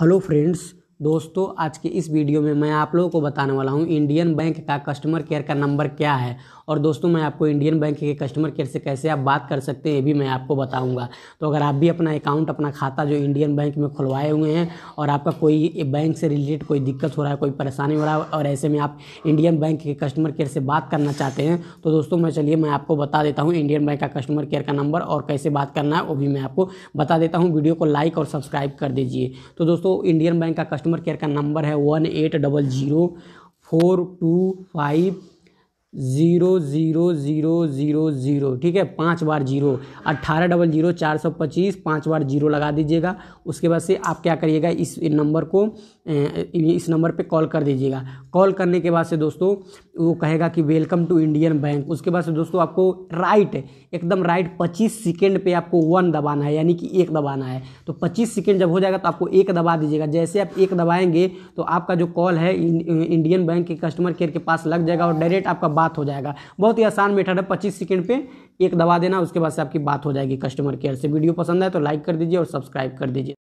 hello friends दोस्तों आज के इस वीडियो में मैं आप लोगों को बताने वाला हूं इंडियन बैंक का कस्टमर केयर का नंबर क्या है और दोस्तों मैं आपको इंडियन बैंक के कस्टमर केयर से कैसे आप बात कर सकते हैं ये भी मैं आपको बताऊंगा तो अगर आप भी अपना अकाउंट अपना खाता जो इंडियन बैंक में खुलवाए हुए हैं और आपका कोई बैंक से रिलेटेड कोई दिक्कत हो रहा है कोई परेशानी हो रहा है और ऐसे में आप इंडियन बैंक के कस्टमर केयर से बात करना चाहते हैं तो दोस्तों मैं चलिए मैं आपको बता देता हूँ इंडियन बैंक का कस्टमर केयर का नंबर और कैसे बात करना है वो भी मैं आपको बता देता हूँ वीडियो को लाइक और सब्सक्राइब कर दीजिए तो दोस्तों इंडियन बैंक का कस्टमर कस्टमर केयर का नंबर है one eight double zero four two five zero zero zero zero zero ठीक है पाँच बार जीरो अट्ठारह डबल जीरो चार सौ पच्चीस पाँच बार जीरो लगा दीजिएगा उसके बाद से आप क्या करिएगा इस नंबर को इस नंबर पे कॉल कर दीजिएगा कॉल करने के बाद से दोस्तों वो कहेगा कि वेलकम टू इंडियन बैंक उसके बाद से दोस्तों आपको राइट एकदम राइट पच्चीस सेकेंड पर आपको वन दबाना है यानी कि एक दबाना है तो पच्चीस सेकेंड जब हो जाएगा तो आपको एक दबा दीजिएगा जैसे आप एक दबाएंगे तो आपका जो कॉल है इंडियन बैंक के कस्टमर केयर के पास लग जाएगा और डायरेक्ट आपका बात हो जाएगा बहुत ही आसान मेथड है पच्चीस सेकेंड पर एक दवा देना उसके बाद से आपकी बात हो जाएगी कस्टमर केयर से वीडियो पसंद आए तो लाइक कर दीजिए और सब्सक्राइब कर दीजिए